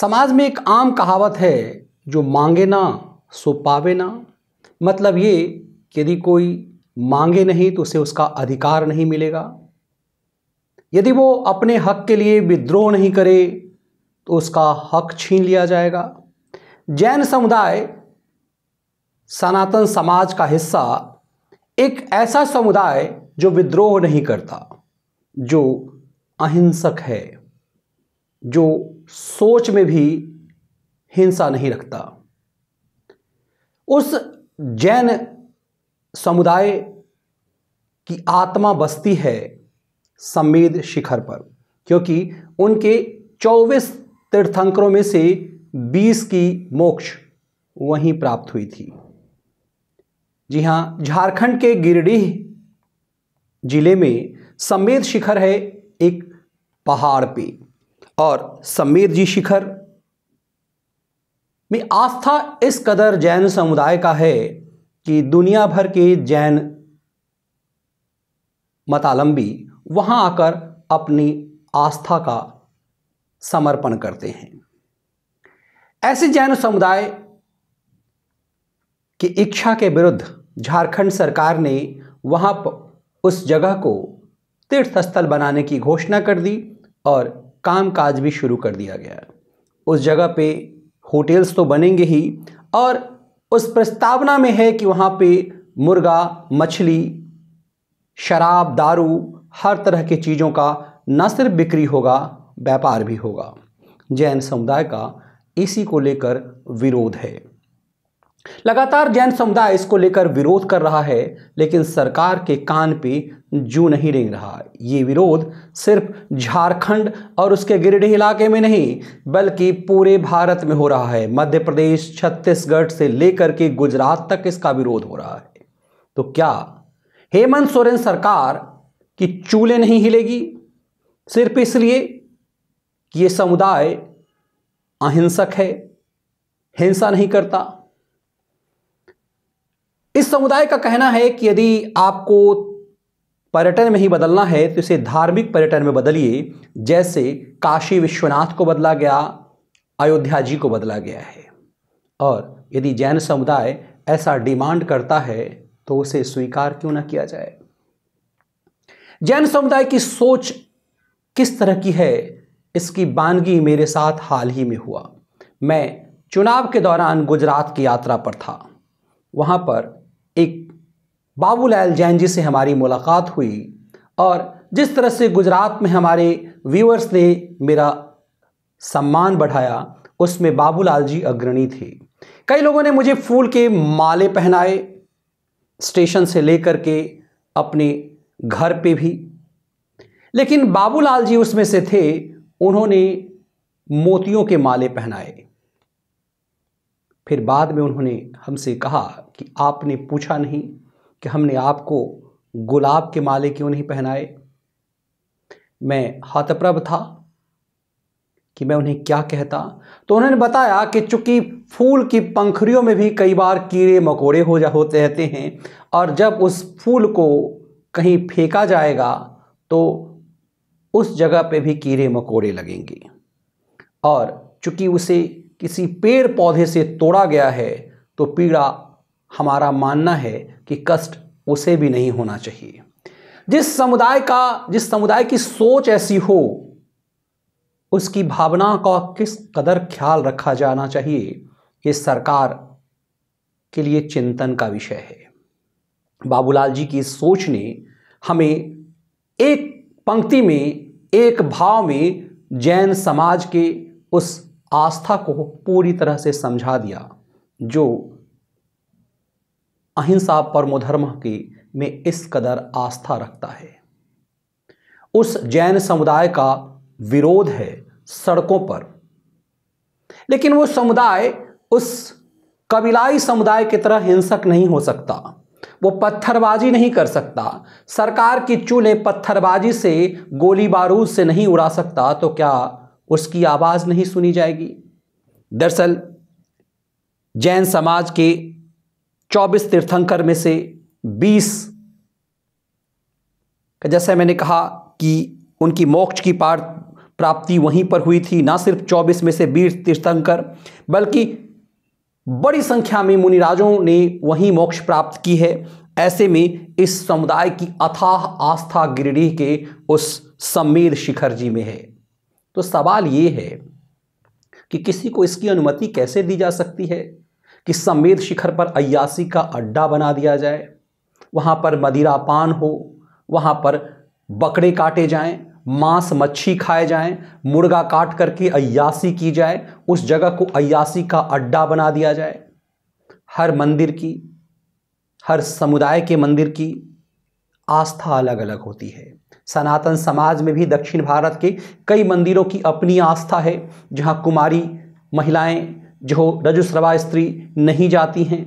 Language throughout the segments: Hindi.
समाज में एक आम कहावत है जो मांगे ना सो पावे ना मतलब ये यदि कोई मांगे नहीं तो उसे उसका अधिकार नहीं मिलेगा यदि वो अपने हक के लिए विद्रोह नहीं करे तो उसका हक छीन लिया जाएगा जैन समुदाय सनातन समाज का हिस्सा एक ऐसा समुदाय जो विद्रोह नहीं करता जो अहिंसक है जो सोच में भी हिंसा नहीं रखता उस जैन समुदाय की आत्मा बसती है संवेद शिखर पर क्योंकि उनके 24 तीर्थंकरों में से 20 की मोक्ष वहीं प्राप्त हुई थी जी हां झारखंड के गिरडीह जिले में संवेद शिखर है एक पहाड़ पे और समीर जी शिखर में आस्था इस कदर जैन समुदाय का है कि दुनिया भर के जैन मतालंबी वहां आकर अपनी आस्था का समर्पण करते हैं ऐसे जैन समुदाय की इच्छा के विरुद्ध झारखंड सरकार ने वहां उस जगह को तीर्थस्थल बनाने की घोषणा कर दी और काम काज भी शुरू कर दिया गया उस जगह पे होटल्स तो बनेंगे ही और उस प्रस्तावना में है कि वहाँ पे मुर्गा मछली शराब दारू हर तरह के चीज़ों का न सिर्फ बिक्री होगा व्यापार भी होगा जैन समुदाय का इसी को लेकर विरोध है लगातार जैन समुदाय इसको लेकर विरोध कर रहा है लेकिन सरकार के कान पे जू नहीं रेंग रहा ये विरोध सिर्फ झारखंड और उसके गिरिडीह इलाके में नहीं बल्कि पूरे भारत में हो रहा है मध्य प्रदेश छत्तीसगढ़ से लेकर के गुजरात तक इसका विरोध हो रहा है तो क्या हेमंत सोरेन सरकार की चूले नहीं हिलेगी सिर्फ इसलिए कि ये समुदाय अहिंसक है हिंसा नहीं करता इस समुदाय का कहना है कि यदि आपको पर्यटन में ही बदलना है तो इसे धार्मिक पर्यटन में बदलिए जैसे काशी विश्वनाथ को बदला गया अयोध्या जी को बदला गया है और यदि जैन समुदाय ऐसा डिमांड करता है तो उसे स्वीकार क्यों ना किया जाए जैन समुदाय की सोच किस तरह की है इसकी बानगी मेरे साथ हाल ही में हुआ मैं चुनाव के दौरान गुजरात की यात्रा पर था वहाँ पर एक बाबूलाल जैन जी से हमारी मुलाकात हुई और जिस तरह से गुजरात में हमारे व्यूअर्स ने मेरा सम्मान बढ़ाया उसमें बाबूलाल जी अग्रणी थे कई लोगों ने मुझे फूल के माले पहनाए स्टेशन से लेकर के अपने घर पे भी लेकिन बाबूलाल जी उसमें से थे उन्होंने मोतियों के माले पहनाए फिर बाद में उन्होंने हमसे कहा कि आपने पूछा नहीं कि हमने आपको गुलाब के माले क्यों नहीं पहनाए मैं हतप्रभ था कि मैं उन्हें क्या कहता तो उन्होंने बताया कि चूंकि फूल की पंखरियों में भी कई बार कीड़े मकोड़े हो जा होते रहते हैं और जब उस फूल को कहीं फेंका जाएगा तो उस जगह पे भी कीड़े मकोड़े लगेंगे और चूंकि उसे किसी पेड़ पौधे से तोड़ा गया है तो पीड़ा हमारा मानना है कि कष्ट उसे भी नहीं होना चाहिए जिस समुदाय का जिस समुदाय की सोच ऐसी हो उसकी भावना का किस कदर ख्याल रखा जाना चाहिए ये सरकार के लिए चिंतन का विषय है बाबूलाल जी की सोच ने हमें एक पंक्ति में एक भाव में जैन समाज के उस आस्था को पूरी तरह से समझा दिया जो अहिंसा परमोधर्म की में इस कदर आस्था रखता है उस जैन समुदाय का विरोध है सड़कों पर लेकिन वो समुदाय उस कबीलाई समुदाय की तरह हिंसक नहीं हो सकता वो पत्थरबाजी नहीं कर सकता सरकार की चूल्हे पत्थरबाजी से गोली बारूद से नहीं उड़ा सकता तो क्या उसकी आवाज़ नहीं सुनी जाएगी दरअसल जैन समाज के चौबीस तीर्थंकर में से बीस जैसे मैंने कहा कि उनकी मोक्ष की पार प्राप्ति वहीं पर हुई थी ना सिर्फ चौबीस में से बीस तीर्थंकर बल्कि बड़ी संख्या में मुनिराजों ने वहीं मोक्ष प्राप्त की है ऐसे में इस समुदाय की अथाह आस्था गिरिडीह के उस सम्मेद शिखर जी में है तो सवाल ये है कि किसी को इसकी अनुमति कैसे दी जा सकती है कि समेत शिखर पर अयासी का अड्डा बना दिया जाए वहाँ पर मदिरा पान हो वहाँ पर बकरे काटे जाएं मांस मच्छी खाए जाएं मुर्गा काट करके अयासी की जाए उस जगह को अयासी का अड्डा बना दिया जाए हर मंदिर की हर समुदाय के मंदिर की आस्था अलग अलग होती है सनातन समाज में भी दक्षिण भारत के कई मंदिरों की अपनी आस्था है जहाँ कुमारी महिलाएं जो रजुस्रवा स्त्री नहीं जाती हैं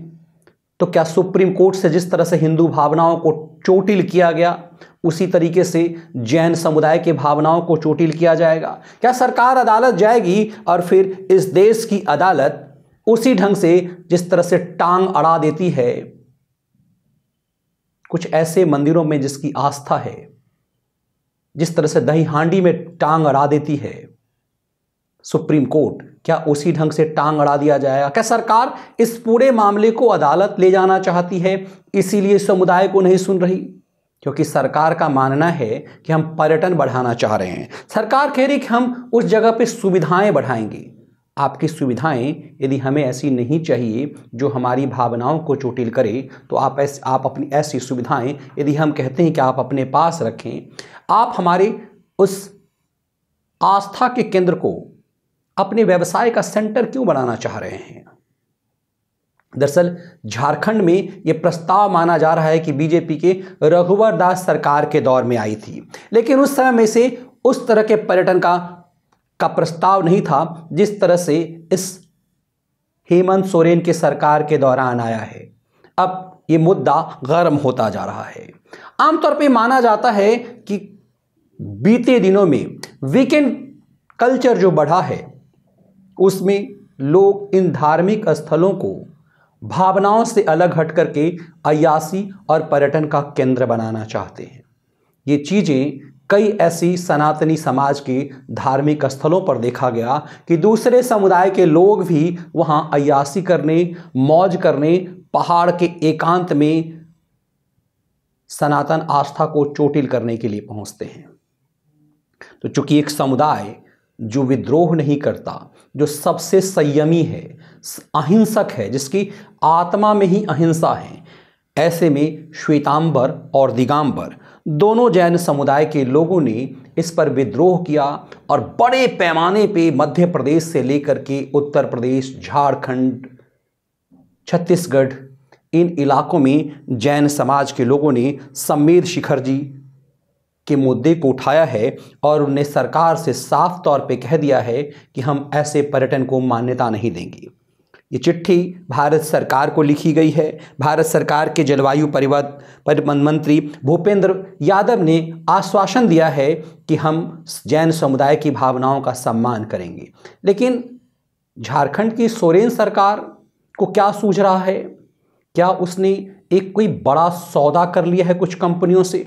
तो क्या सुप्रीम कोर्ट से जिस तरह से हिंदू भावनाओं को चोटिल किया गया उसी तरीके से जैन समुदाय के भावनाओं को चोटिल किया जाएगा क्या सरकार अदालत जाएगी और फिर इस देश की अदालत उसी ढंग से जिस तरह से टांग अड़ा देती है कुछ ऐसे मंदिरों में जिसकी आस्था है जिस तरह से दही हांडी में टांग अड़ा देती है सुप्रीम कोर्ट क्या उसी ढंग से टांग अड़ा दिया जाएगा क्या सरकार इस पूरे मामले को अदालत ले जाना चाहती है इसीलिए समुदाय को नहीं सुन रही क्योंकि सरकार का मानना है कि हम पर्यटन बढ़ाना चाह रहे हैं सरकार कह रही कि हम उस जगह पर सुविधाएं बढ़ाएंगे आपकी सुविधाएं यदि हमें ऐसी नहीं चाहिए जो हमारी भावनाओं को चोटिल करे तो आप ऐसे आप अपनी ऐसी सुविधाएं यदि हम कहते हैं कि आप अपने पास रखें आप हमारे उस आस्था के केंद्र को अपने व्यवसाय का सेंटर क्यों बनाना चाह रहे हैं दरअसल झारखंड में ये प्रस्ताव माना जा रहा है कि बीजेपी के रघुवर दास सरकार के दौर में आई थी लेकिन उस समय में से उस तरह के पर्यटन का का प्रस्ताव नहीं था जिस तरह से इस हेमंत सोरेन के सरकार के दौरान आया है अब ये मुद्दा गर्म होता जा रहा है आमतौर पे माना जाता है कि बीते दिनों में वीकेंड कल्चर जो बढ़ा है उसमें लोग इन धार्मिक स्थलों को भावनाओं से अलग हट करके अयासी और पर्यटन का केंद्र बनाना चाहते हैं ये चीज़ें कई ऐसी सनातनी समाज के धार्मिक स्थलों पर देखा गया कि दूसरे समुदाय के लोग भी वहाँ अयासी करने मौज करने पहाड़ के एकांत में सनातन आस्था को चोटिल करने के लिए पहुँचते हैं तो चूंकि एक समुदाय जो विद्रोह नहीं करता जो सबसे संयमी है अहिंसक है जिसकी आत्मा में ही अहिंसा है ऐसे में श्वेतांबर और दिगांबर दोनों जैन समुदाय के लोगों ने इस पर विद्रोह किया और बड़े पैमाने पे मध्य प्रदेश से लेकर के उत्तर प्रदेश झारखंड छत्तीसगढ़ इन इलाकों में जैन समाज के लोगों ने सम्मेद शिखर जी के मुद्दे को उठाया है और उनने सरकार से साफ तौर पे कह दिया है कि हम ऐसे पर्यटन को मान्यता नहीं देंगे ये चिट्ठी भारत सरकार को लिखी गई है भारत सरकार के जलवायु परिवर्तन मंत्री भूपेंद्र यादव ने आश्वासन दिया है कि हम जैन समुदाय की भावनाओं का सम्मान करेंगे लेकिन झारखंड की सोरेन सरकार को क्या सूझ रहा है क्या उसने एक कोई बड़ा सौदा कर लिया है कुछ कंपनियों से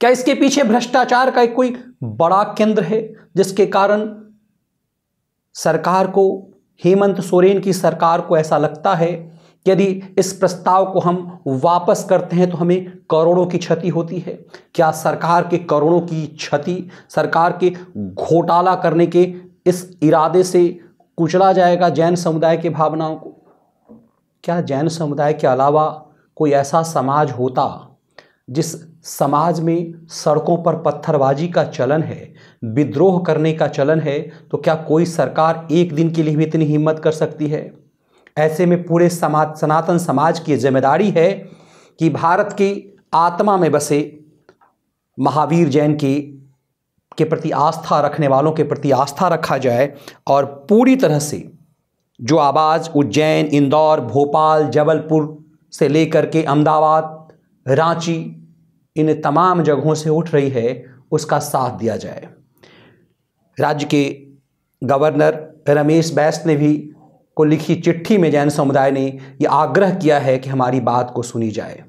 क्या इसके पीछे भ्रष्टाचार का एक कोई बड़ा केंद्र है जिसके कारण सरकार को हेमंत सोरेन की सरकार को ऐसा लगता है यदि इस प्रस्ताव को हम वापस करते हैं तो हमें करोड़ों की क्षति होती है क्या सरकार के करोड़ों की क्षति सरकार के घोटाला करने के इस इरादे से कुचला जाएगा जैन समुदाय की भावनाओं को क्या जैन समुदाय के अलावा कोई ऐसा समाज होता जिस समाज में सड़कों पर पत्थरबाजी का चलन है विद्रोह करने का चलन है तो क्या कोई सरकार एक दिन के लिए भी इतनी हिम्मत कर सकती है ऐसे में पूरे समाज सनातन समाज की जिम्मेदारी है कि भारत की आत्मा में बसे महावीर जैन की के प्रति आस्था रखने वालों के प्रति आस्था रखा जाए और पूरी तरह से जो आवाज़ उज्जैन इंदौर भोपाल जबलपुर से लेकर के अहमदाबाद रांची इन तमाम जगहों से उठ रही है उसका साथ दिया जाए राज्य के गवर्नर रमेश बैस ने भी को लिखी चिट्ठी में जैन समुदाय ने यह आग्रह किया है कि हमारी बात को सुनी जाए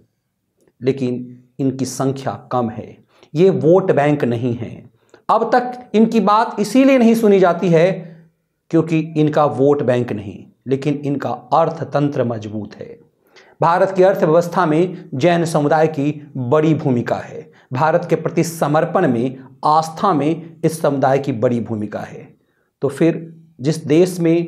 लेकिन इनकी संख्या कम है ये वोट बैंक नहीं है अब तक इनकी बात इसीलिए नहीं सुनी जाती है क्योंकि इनका वोट बैंक नहीं लेकिन इनका अर्थतंत्र मजबूत है भारत की अर्थव्यवस्था में जैन समुदाय की बड़ी भूमिका है भारत के प्रति समर्पण में आस्था में इस समुदाय की बड़ी भूमिका है तो फिर जिस देश में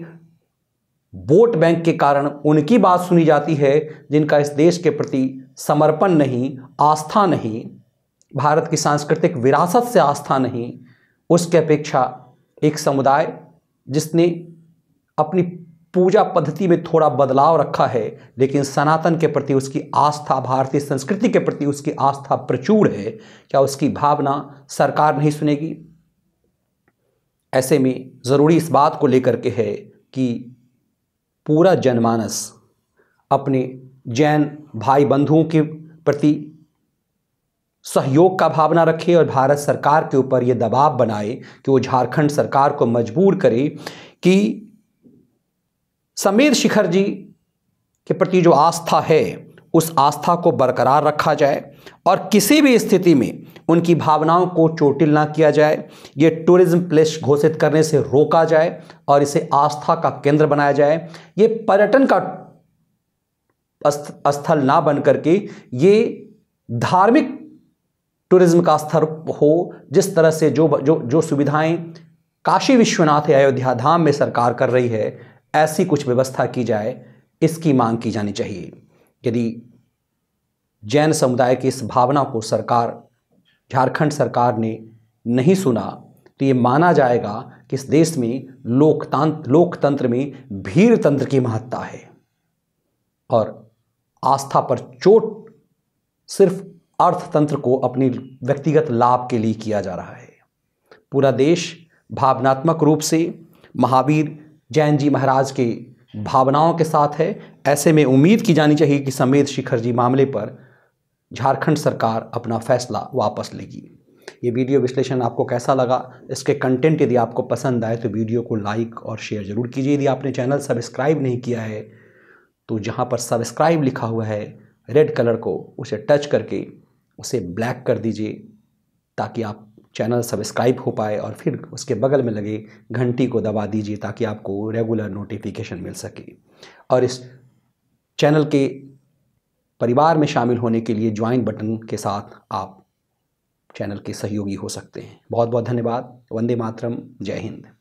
वोट बैंक के कारण उनकी बात सुनी जाती है जिनका इस देश के प्रति समर्पण नहीं आस्था नहीं भारत की सांस्कृतिक विरासत से आस्था नहीं उसके अपेक्षा एक समुदाय जिसने अपनी पूजा पद्धति में थोड़ा बदलाव रखा है लेकिन सनातन के प्रति उसकी आस्था भारतीय संस्कृति के प्रति उसकी आस्था प्रचुर है क्या उसकी भावना सरकार नहीं सुनेगी ऐसे में ज़रूरी इस बात को लेकर के है कि पूरा जनमानस अपने जैन भाई बंधुओं के प्रति सहयोग का भावना रखे और भारत सरकार के ऊपर ये दबाव बनाए कि वो झारखंड सरकार को मजबूर करे कि समीर शिखर जी के प्रति जो आस्था है उस आस्था को बरकरार रखा जाए और किसी भी स्थिति में उनकी भावनाओं को चोटिल ना किया जाए ये टूरिज्म प्लेस घोषित करने से रोका जाए और इसे आस्था का केंद्र बनाया जाए ये पर्यटन का स्थल ना बन करके ये धार्मिक टूरिज्म का स्थल हो जिस तरह से जो जो जो सुविधाएं काशी विश्वनाथ अयोध्या धाम में सरकार कर रही है ऐसी कुछ व्यवस्था की जाए इसकी मांग की जानी चाहिए यदि जैन समुदाय की इस भावना को सरकार झारखंड सरकार ने नहीं सुना तो ये माना जाएगा कि इस देश में लोकतंत्र लोकतंत्र में भीड़ तंत्र की महत्ता है और आस्था पर चोट सिर्फ अर्थतंत्र को अपनी व्यक्तिगत लाभ के लिए किया जा रहा है पूरा देश भावनात्मक रूप से महावीर जैन जी महाराज की भावनाओं के साथ है ऐसे में उम्मीद की जानी चाहिए कि समेत शिखर जी मामले पर झारखंड सरकार अपना फैसला वापस लेगी ये वीडियो विश्लेषण आपको कैसा लगा इसके कंटेंट यदि आपको पसंद आए तो वीडियो को लाइक और शेयर ज़रूर कीजिए यदि आपने चैनल सब्सक्राइब नहीं किया है तो जहाँ पर सब्सक्राइब लिखा हुआ है रेड कलर को उसे टच करके उसे ब्लैक कर दीजिए ताकि आप चैनल सब्सक्राइब हो पाए और फिर उसके बगल में लगे घंटी को दबा दीजिए ताकि आपको रेगुलर नोटिफिकेशन मिल सके और इस चैनल के परिवार में शामिल होने के लिए ज्वाइन बटन के साथ आप चैनल के सहयोगी हो सकते हैं बहुत बहुत धन्यवाद वंदे मातरम जय हिंद